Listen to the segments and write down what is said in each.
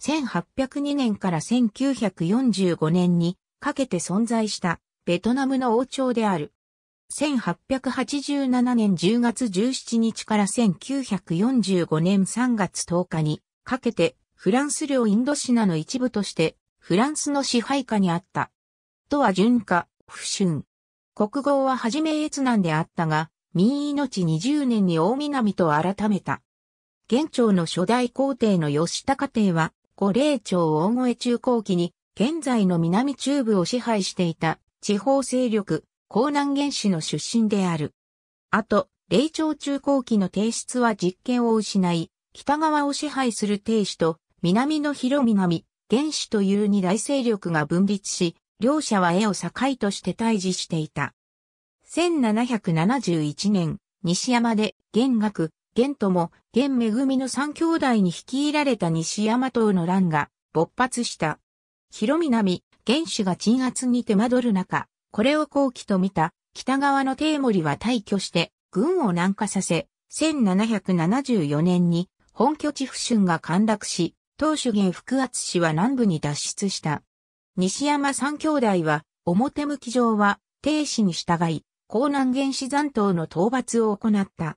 1802年から1945年にかけて存在したベトナムの王朝である。1887年10月17日から1945年3月10日にかけてフランス領インドシナの一部としてフランスの支配下にあった。とは順化、不春。国号ははじめ越南であったが、民命20年に大南と改めた。現朝の初代皇帝の吉高帝は、五霊町大越中高期に、現在の南中部を支配していた地方勢力、江南原始の出身である。あと、霊町中高期の提出は実権を失い、北側を支配する帝子と、南の広南、原始という二大勢力が分立し、両者は絵を境として退治していた。1771年、西山で、元学、玄とも、玄恵の三兄弟に率いられた西山党の乱が勃発した。広南、玄氏が鎮圧に手間取る中、これを後期と見た北側の帝森は退去して軍を南下させ、1774年に本拠地不春が陥落し、当主元福厚氏は南部に脱出した。西山三兄弟は、表向き上は、帝氏に従い、江南原始残党の討伐を行った。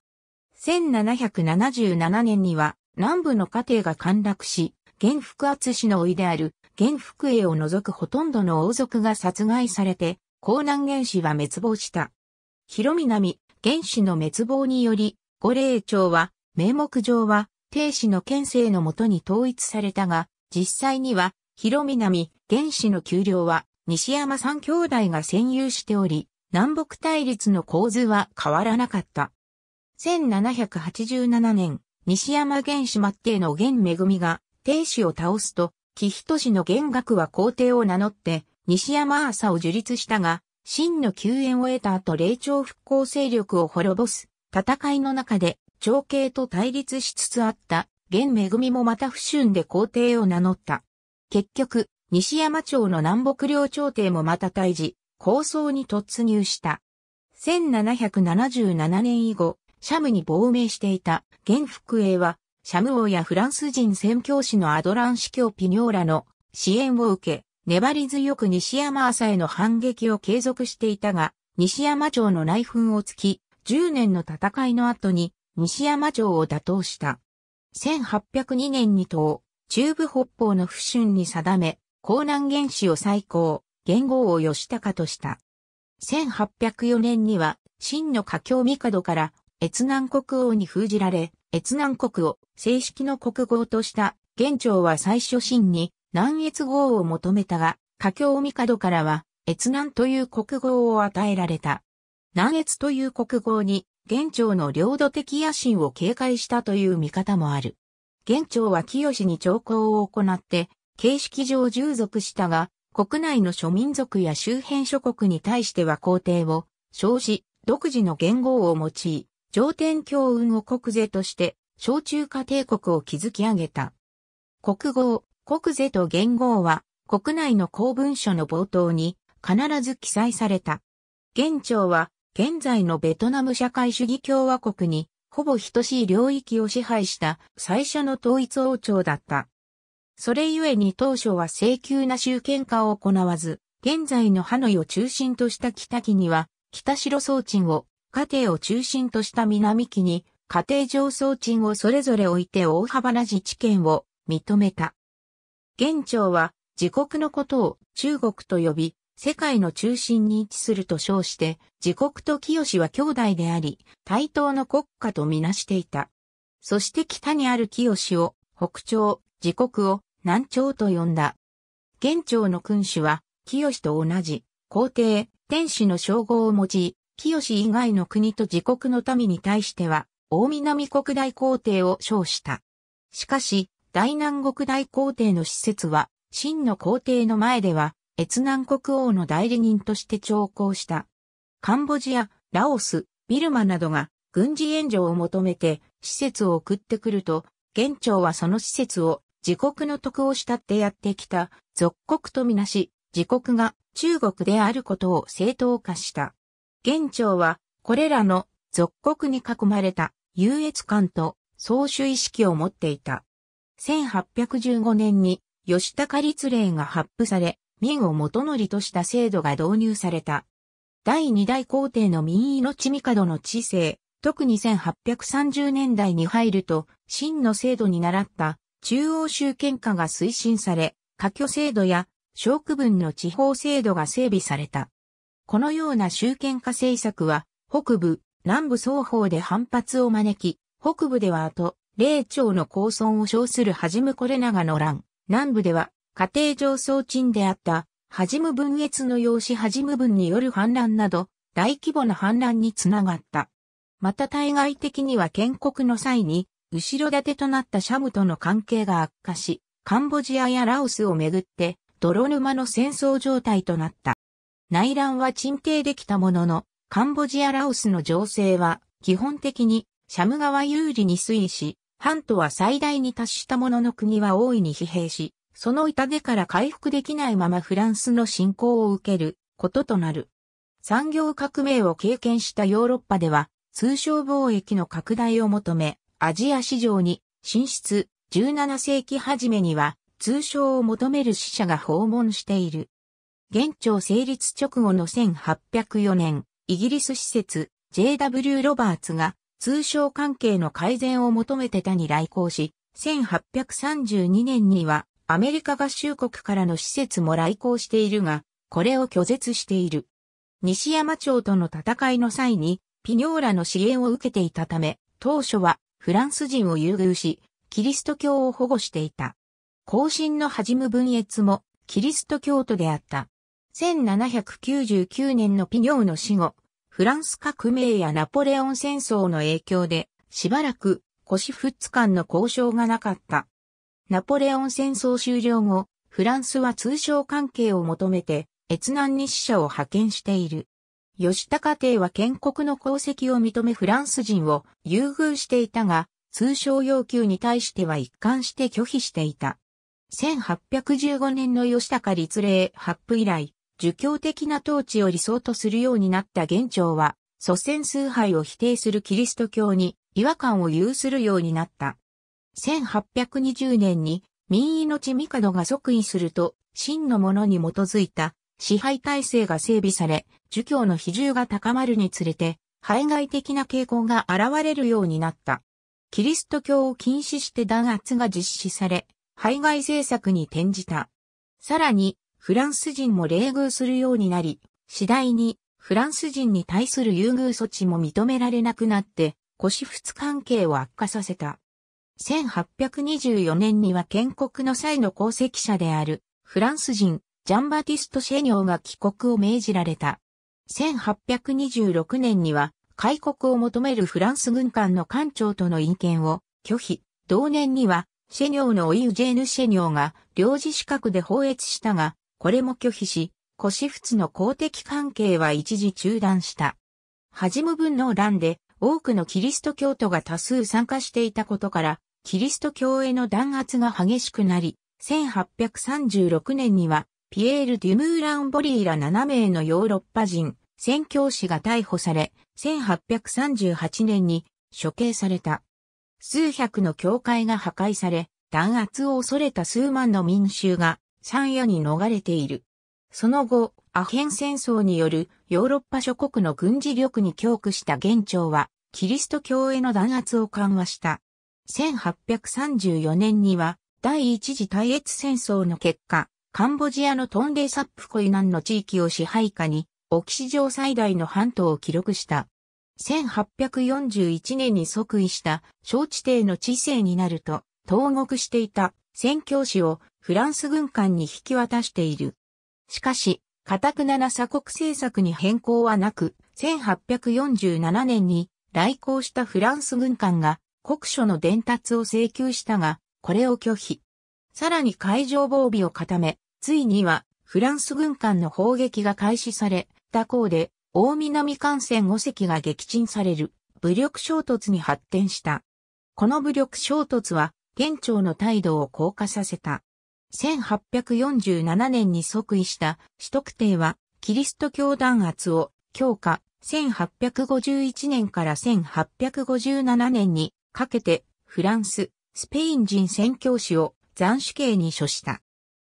1777年には南部の家庭が陥落し、元福厚氏のいである元福栄を除くほとんどの王族が殺害されて、江南元氏は滅亡した。広南元氏の滅亡により、五霊町は、名目上は、帝氏の県政のもとに統一されたが、実際には、広南元氏の丘陵は、西山三兄弟が占有しており、南北対立の構図は変わらなかった。1787年、西山玄氏末帝の玄恵が、帝氏を倒すと、紀人氏の玄学は皇帝を名乗って、西山朝を樹立したが、真の救援を得た後霊長復興勢力を滅ぼす、戦いの中で、長兄と対立しつつあった、玄恵もまた不春で皇帝を名乗った。結局、西山町の南北領朝廷もまた退治、構想に突入した。1777年以後、シャムに亡命していた、元福英は、シャム王やフランス人宣教師のアドラン司教ピニョーラの支援を受け、粘り強く西山朝への反撃を継続していたが、西山町の内紛をつき、10年の戦いの後に西山町を打倒した。1802年に党、中部北方の不春に定め、江南原始を再興、元号を吉高とした。1804年には、真の華僑帝から越南国王に封じられ、越南国を正式の国号とした元朝は最初真に南越号を求めたが、華僑帝からは越南という国号を与えられた。南越という国号に元朝の領土的野心を警戒したという見方もある。元朝は清に朝貢を行って、形式上従属したが、国内の諸民族や周辺諸国に対しては皇帝を、称し、独自の言語を用い、上天教運を国税として、小中華帝国を築き上げた。国号、国税と元号は、国内の公文書の冒頭に必ず記載された。元朝は、現在のベトナム社会主義共和国に、ほぼ等しい領域を支配した最初の統一王朝だった。それゆえに当初は請求な集権化を行わず、現在のハノイを中心とした北木には、北城総鎮を家庭を中心とした南期に、家庭上層賃をそれぞれ置いて大幅な自治権を認めた。元朝は自国のことを中国と呼び、世界の中心に位置すると称して、自国と清は兄弟であり、対等の国家とみなしていた。そして北にある清を北朝、自国を南朝と呼んだ。元朝の君主は、清と同じ、皇帝、天使の称号を用い、清以外の国と自国の民に対しては、大南国大皇帝を称した。しかし、大南国大皇帝の施設は、真の皇帝の前では、越南国王の代理人として徴行した。カンボジア、ラオス、ビルマなどが軍事援助を求めて施設を送ってくると、元朝はその施設を自国の徳を慕ってやってきた、属国とみなし、自国が中国であることを正当化した。元朝は、これらの属国に囲まれた優越感と総主意識を持っていた。1815年に吉高律令が発布され、民を元則とした制度が導入された。第二代皇帝の民命帝の知性、特に1830年代に入ると、真の制度に倣った中央集権化が推進され、科挙制度や小区分の地方制度が整備された。このような集権化政策は、北部、南部双方で反発を招き、北部では後、霊長の公孫を称するはじむこれ長の乱、南部では、家庭上層鎮であった、はじむ分越の養子はじむ分による反乱など、大規模な反乱につながった。また対外的には建国の際に、後ろ盾となったシャムとの関係が悪化し、カンボジアやラオスをめぐって、泥沼の戦争状態となった。内乱は鎮定できたものの、カンボジア・ラオスの情勢は基本的にシャム川有利に推移し、半島は最大に達したものの国は大いに疲弊し、その痛手から回復できないままフランスの侵攻を受けることとなる。産業革命を経験したヨーロッパでは、通商貿易の拡大を求め、アジア市場に進出、17世紀初めには通商を求める使者が訪問している。現庁成立直後の1804年、イギリス施設 JW ロバーツが通商関係の改善を求めて他に来航し、1832年にはアメリカ合衆国からの施設も来航しているが、これを拒絶している。西山町との戦いの際に、ピニョーラの支援を受けていたため、当初はフランス人を優遇し、キリスト教を保護していた。後進の始む分越もキリスト教徒であった。1799年のピニョーの死後、フランス革命やナポレオン戦争の影響で、しばらく、腰2間の交渉がなかった。ナポレオン戦争終了後、フランスは通商関係を求めて、越南に使者を派遣している。吉高帝は建国の功績を認めフランス人を優遇していたが、通商要求に対しては一貫して拒否していた。1815年の吉高立令発布以来、儒教的な統治を理想とするようになった元朝は、祖先崇拝を否定するキリスト教に違和感を有するようになった。1820年に民意の地帝が即位すると、真のものに基づいた支配体制が整備され、儒教の比重が高まるにつれて、排外的な傾向が現れるようになった。キリスト教を禁止して弾圧が実施され、排外政策に転じた。さらに、フランス人も冷遇するようになり、次第にフランス人に対する優遇措置も認められなくなって、腰仏関係を悪化させた。1824年には建国の際の功績者であるフランス人ジャンバティスト・シェニョーが帰国を命じられた。1826年には開国を求めるフランス軍艦の艦長との意見を拒否。同年にはシェニョーのオイ・ウジェーヌ・シェニョーが領事資格で放越したが、これも拒否し、古仏の公的関係は一時中断した。はじむ分の乱で多くのキリスト教徒が多数参加していたことから、キリスト教への弾圧が激しくなり、1836年には、ピエール・デュムーラン・ボリーら7名のヨーロッパ人、宣教師が逮捕され、1838年に処刑された。数百の教会が破壊され、弾圧を恐れた数万の民衆が山野に逃れている。その後、アヘン戦争によるヨーロッパ諸国の軍事力に強くした元朝は、キリスト教への弾圧を緩和した。1834年には、第一次対越戦争の結果、カンボジアのトンレサップコイ南の地域を支配下に、オキシ上最大の半島を記録した。1841年に即位した小地帝の知性になると、投獄していた宣教師をフランス軍艦に引き渡している。しかし、カタくなな鎖国政策に変更はなく、1847年に来航したフランス軍艦が国書の伝達を請求したが、これを拒否。さらに海上防備を固め、ついにはフランス軍艦の砲撃が開始され、他港で大南艦船5隻が撃沈される武力衝突に発展した。この武力衝突は、県庁の態度を硬化させた。1847年に即位した首都。帝は、キリスト教弾圧を強化、1851年から1857年にかけて、フランス、スペイン人宣教師を斬首刑に処した。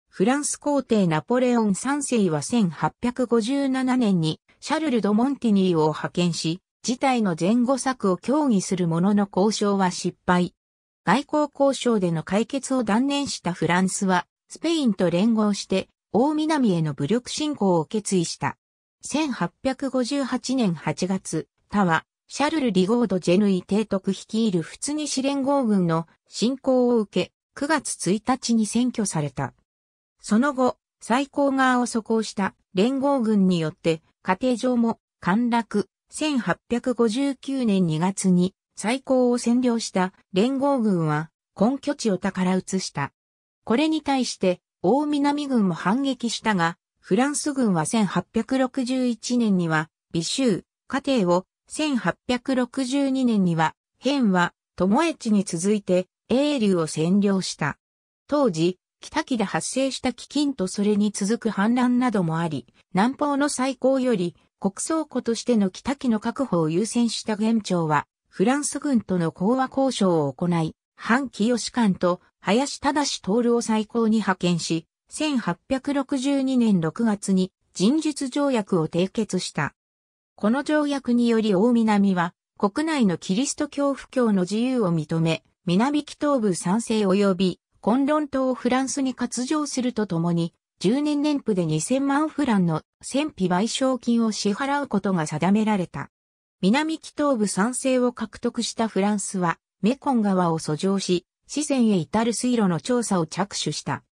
フランス皇帝ナポレオン3世は1857年にシャルル・ド・モンティニーを派遣し、事態の前後策を協議するものの交渉は失敗。外交交渉での解決を断念したフランスは、スペインと連合して、大南への武力侵攻を決意した。1858年8月、他は、シャルル・リゴード・ジェヌイ提督率いる仏西連合軍の侵攻を受け、9月1日に占拠された。その後、最高側を阻行した連合軍によって、家庭上も陥落、1859年2月に最高を占領した連合軍は、根拠地を宝移した。これに対して、大南軍も反撃したが、フランス軍は1861年には、美州、家庭を、1862年には、変は、友越に続いて、英流を占領した。当時、北木で発生した飢饉とそれに続く反乱などもあり、南方の最高より、国倉庫としての北木の確保を優先した元朝は、フランス軍との講和交渉を行い、反清志官と林忠徹を最高に派遣し、1862年6月に人術条約を締結した。この条約により大南は国内のキリスト教布教の自由を認め、南北東部賛成及び、混論島をフランスに割譲するとともに、10年年譜で2000万フランの戦費賠償金を支払うことが定められた。南北東部賛成を獲得したフランスは、メコン川を遡上し、四川へ至る水路の調査を着手した。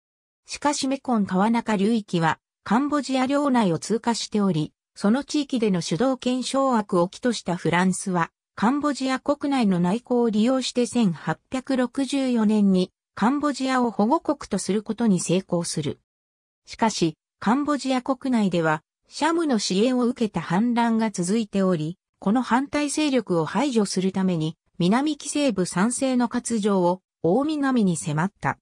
しかしメコン川中流域はカンボジア領内を通過しており、その地域での主導権掌握を起としたフランスは、カンボジア国内の内向を利用して1864年にカンボジアを保護国とすることに成功する。しかし、カンボジア国内では、シャムの支援を受けた反乱が続いており、この反対勢力を排除するために、南西部賛成の割譲を大南に迫った。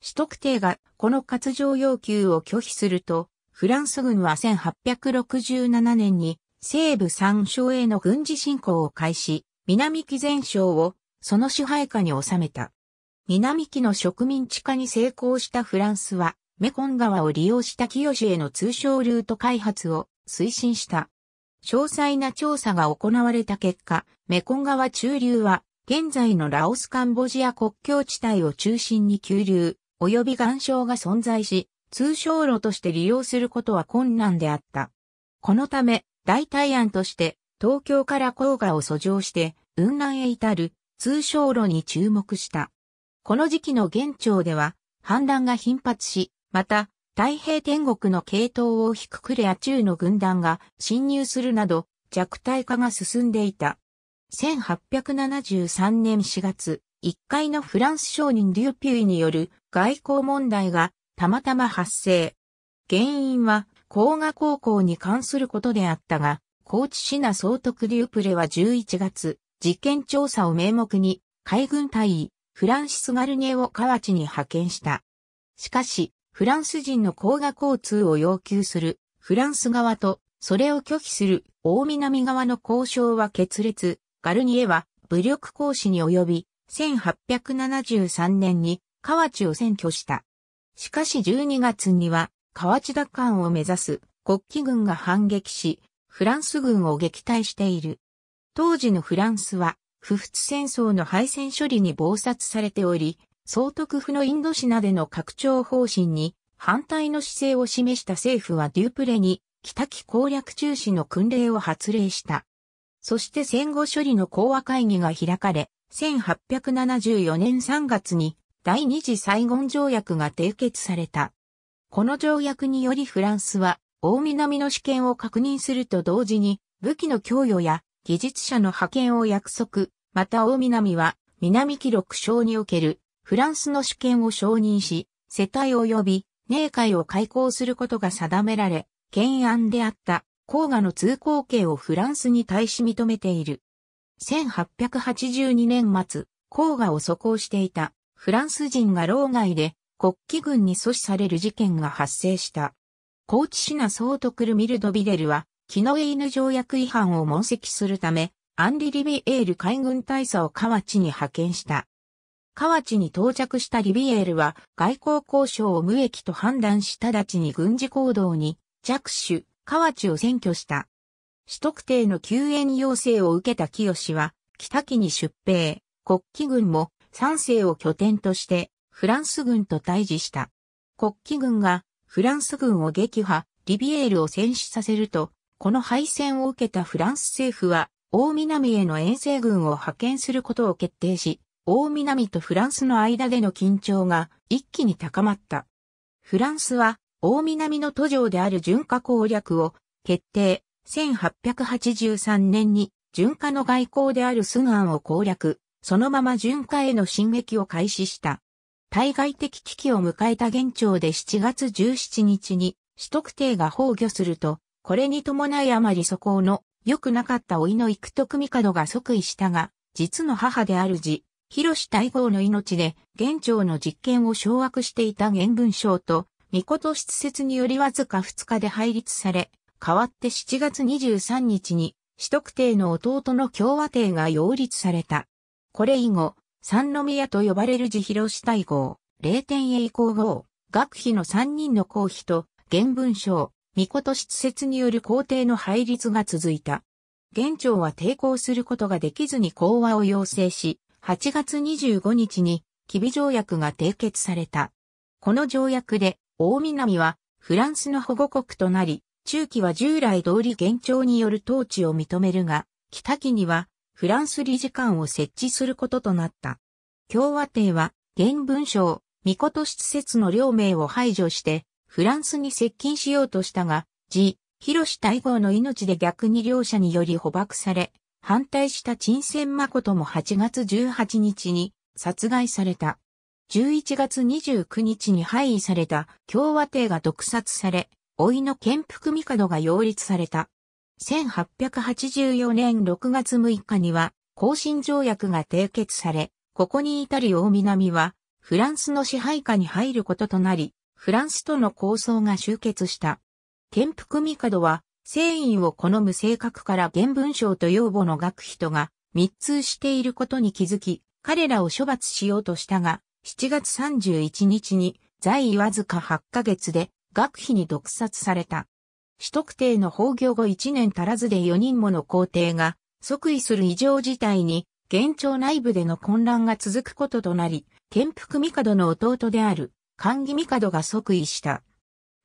都特帝がこの割上要求を拒否すると、フランス軍は1867年に西部三省への軍事侵攻を開始、南紀前省をその支配下に収めた。南紀の植民地化に成功したフランスは、メコン川を利用した清ジへの通商ルート開発を推進した。詳細な調査が行われた結果、メコン川中流は現在のラオスカンボジア国境地帯を中心に急流、及び岩礁が存在し、通商路として利用することは困難であった。このため、代替案として、東京から黄河を遡上して、雲南へ至る通商路に注目した。この時期の現庁では、反乱が頻発し、また、太平天国の系統を引くクレア中の軍団が侵入するなど、弱体化が進んでいた。1873年4月、一階のフランス商人デューピューによる外交問題がたまたま発生。原因は、甲賀高校に関することであったが、高知市な総督デュープレは11月、事件調査を名目に、海軍大尉、フランシス・ガルニエを河内に派遣した。しかし、フランス人の甲賀交通を要求するフランス側と、それを拒否する大南側の交渉は決裂、ガルニエは武力行使に及び、1873年に河内を占拠した。しかし12月には河内奪還を目指す国旗軍が反撃し、フランス軍を撃退している。当時のフランスは、不仏戦争の敗戦処理に謀殺されており、総督府のインドシナでの拡張方針に反対の姿勢を示した政府はデュプレに北木攻略中止の訓令を発令した。そして戦後処理の講和会議が開かれ、1874年3月に第二次サイゴン条約が締結された。この条約によりフランスは、大南の主権を確認すると同時に、武器の供与や技術者の派遣を約束、また大南は、南記録省におけるフランスの主権を承認し、世帯及び、寧海を開港することが定められ、懸案であった。黄河の通行刑をフランスに対し認めている。1882年末、黄河を疎行していたフランス人が老外で国旗軍に阻止される事件が発生した。高知市な総督ルミルド・ビデルは、キノエイヌ条約違反を問責するため、アンリ・リビエール海軍大佐を河内に派遣した。河内に到着したリビエールは外交交渉を無益と判断した直ちに軍事行動に着手、河内を占拠した。都特定の救援要請を受けた清は、北木に出兵、国旗軍も三世を拠点として、フランス軍と対峙した。国旗軍がフランス軍を撃破、リビエールを戦死させると、この敗戦を受けたフランス政府は、大南への遠征軍を派遣することを決定し、大南とフランスの間での緊張が一気に高まった。フランスは大南の途上である順化攻略を決定。1883年に順化の外交であるスガンを攻略、そのまま順化への進撃を開始した。対外的危機を迎えた現庁で7月17日に、首得帝が崩御すると、これに伴いあまり素行の良くなかった老いの幾徳帝が即位したが、実の母であるじ、広志大号の命で、現庁の実権を掌握していた原文章と、御と出説によりわずか2日で廃立され、代わって7月23日に、四徳帝の弟の共和帝が擁立された。これ以後、三宮と呼ばれる自広死体号、霊天へ移行号、学費の三人の公費と、原文書、章、御と出説による皇帝の配立が続いた。元朝は抵抗することができずに講和を要請し、8月25日に、吉備条約が締結された。この条約で、大南はフランスの保護国となり、中期は従来通り現状による統治を認めるが、北期にはフランス理事官を設置することとなった。共和帝は、原文章、御事施設の両名を排除して、フランスに接近しようとしたが、自、広大号の命で逆に両者により捕獲され、反対した陳戦誠も8月18日に殺害された。11月29日に廃位された共和帝が毒殺され、老いの憲福帝が擁立された。1884年6月6日には、更新条約が締結され、ここに至る大南は、フランスの支配下に入ることとなり、フランスとの構想が終結した。憲福帝は、誠院を好む性格から原文章と養母の学人が密通していることに気づき、彼らを処罰しようとしたが、7月31日に在位わずか8ヶ月で学費に毒殺された。取得定の法御後1年足らずで4人もの皇帝が即位する異常事態に、現庁内部での混乱が続くこととなり、建福帝の弟である、漢儀帝が即位した。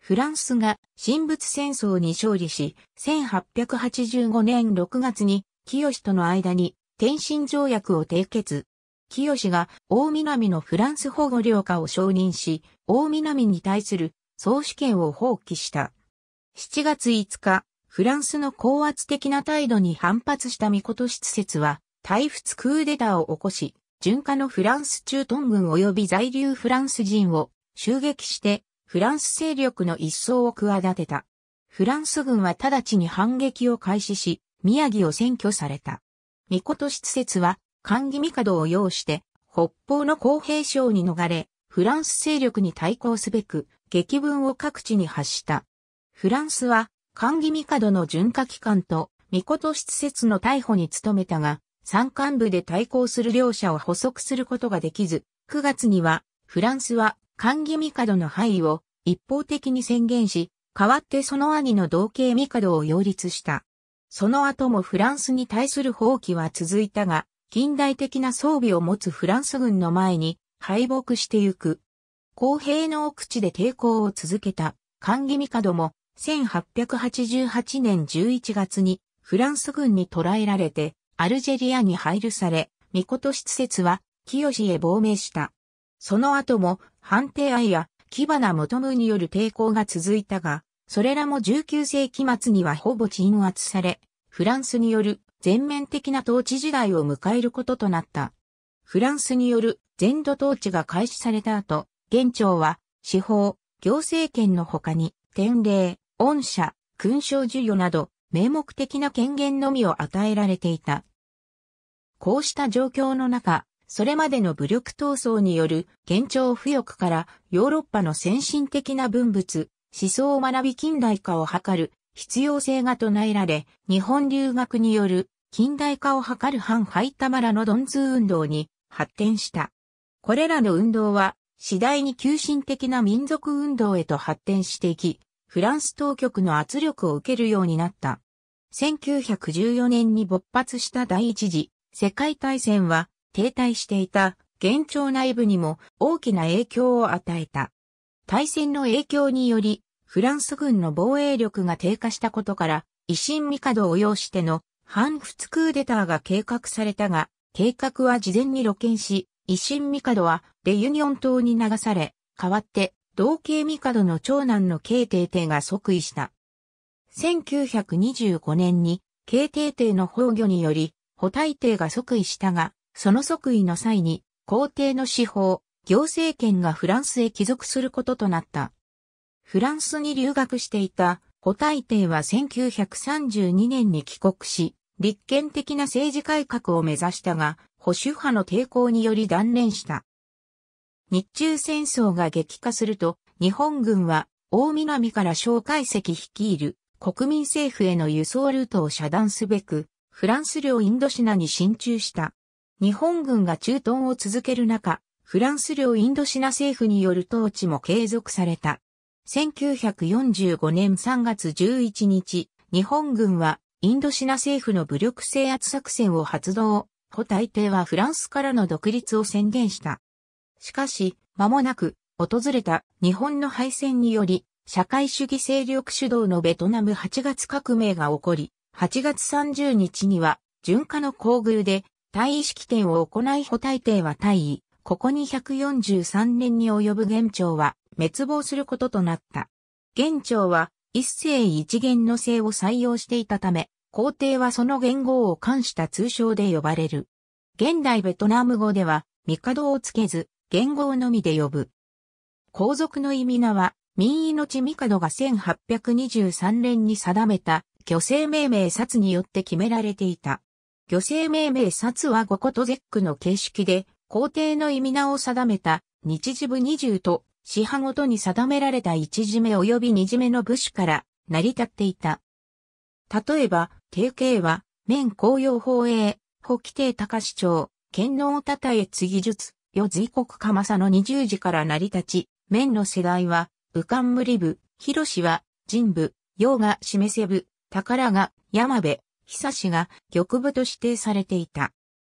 フランスが神仏戦争に勝利し、1885年6月に清との間に天津条約を締結。清が大南のフランス保護領下を承認し、大南に対する総主権を放棄した。7月5日、フランスの高圧的な態度に反発した御事施設は、退仏クーデターを起こし、巡下のフランス中東軍及び在留フランス人を襲撃して、フランス勢力の一掃を企てた。フランス軍は直ちに反撃を開始し、宮城を占拠された。御事施設は管義帝を擁して、北方の公平省に逃れ、フランス勢力に対抗すべく、激文を各地に発した。フランスは、管義帝の巡火機関と、巫女施設の逮捕に努めたが、山間部で対抗する両者を捕捉することができず、9月には、フランスは、管義帝の範囲を一方的に宣言し、代わってその兄の同系帝を擁立した。その後もフランスに対する放棄は続いたが、近代的な装備を持つフランス軍の前に敗北してゆく。公平の奥地で抵抗を続けた、ミ義帝も、1888年11月にフランス軍に捕らえられて、アルジェリアに配慮され、御事施設は、清へ亡命した。その後も、判定愛や、木花元夢による抵抗が続いたが、それらも19世紀末にはほぼ鎮圧され、フランスによる全面的な統治時代を迎えることとなった。フランスによる全土統治が開始された後、元朝は司法、行政権の他に、典礼、恩赦、勲章授与など、名目的な権限のみを与えられていた。こうした状況の中、それまでの武力闘争による現状浮力からヨーロッパの先進的な文物、思想を学び近代化を図る必要性が唱えられ、日本留学による近代化を図る反ハイタマラのドンー運動に発展した。これらの運動は次第に急進的な民族運動へと発展していき、フランス当局の圧力を受けるようになった。1914年に勃発した第一次世界大戦は停滞していた現状内部にも大きな影響を与えた。大戦の影響によりフランス軍の防衛力が低下したことから、維新帝を要しての反仏クーデターが計画されたが、計画は事前に露見し、維新帝はレユニオン島に流され、代わって同系帝の長男の慶帝帝が即位した。1925年に慶帝帝の崩御により、補大帝が即位したが、その即位の際に、皇帝の司法、行政権がフランスへ帰属することとなった。フランスに留学していた、古大帝は1932年に帰国し、立憲的な政治改革を目指したが、保守派の抵抗により断念した。日中戦争が激化すると、日本軍は大南から蒋介石率いる国民政府への輸送ルートを遮断すべく、フランス領インドシナに進駐した。日本軍が駐屯を続ける中、フランス領インドシナ政府による統治も継続された。1945年3月11日、日本軍はインドシナ政府の武力制圧作戦を発動、ホ大帝はフランスからの独立を宣言した。しかし、間もなく、訪れた日本の敗戦により、社会主義勢力主導のベトナム8月革命が起こり、8月30日には、巡化の皇宮で、大位式典を行い保大帝は大位、ここに143年に及ぶ元朝は、滅亡することとなった。元朝は一世一元の姓を採用していたため、皇帝はその元号を冠した通称で呼ばれる。現代ベトナム語では、帝をつけず、元号のみで呼ぶ。皇族の意味名は、民命帝が1823年に定めた、虚勢命名札によって決められていた。虚勢命名札は5個とゼックの形式で、皇帝の意味名を定めた、日時部20と支派ごとに定められた一締め及び二締めの部首から成り立っていた。例えば、定型は、面紅葉法営、法規定高市長、剣能たたえ次術、与随国鎌佐の二十字から成り立ち、面の世代は、武漢無理部、広氏は、人部、洋が示せ部、宝が、山部、久氏が、玉部と指定されていた。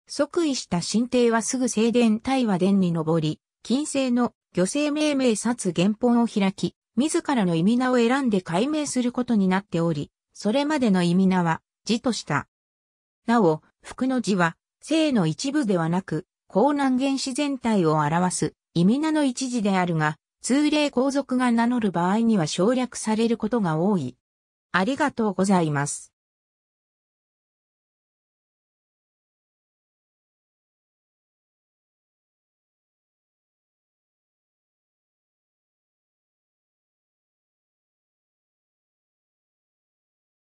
即位した神帝はすぐ正殿大和殿に上り、金星の漁政命名殺原本を開き、自らの意味名を選んで解明することになっており、それまでの意味名は、字とした。なお、福の字は、性の一部ではなく、高南原始全体を表す、意味名の一字であるが、通例皇族が名乗る場合には省略されることが多い。ありがとうございます。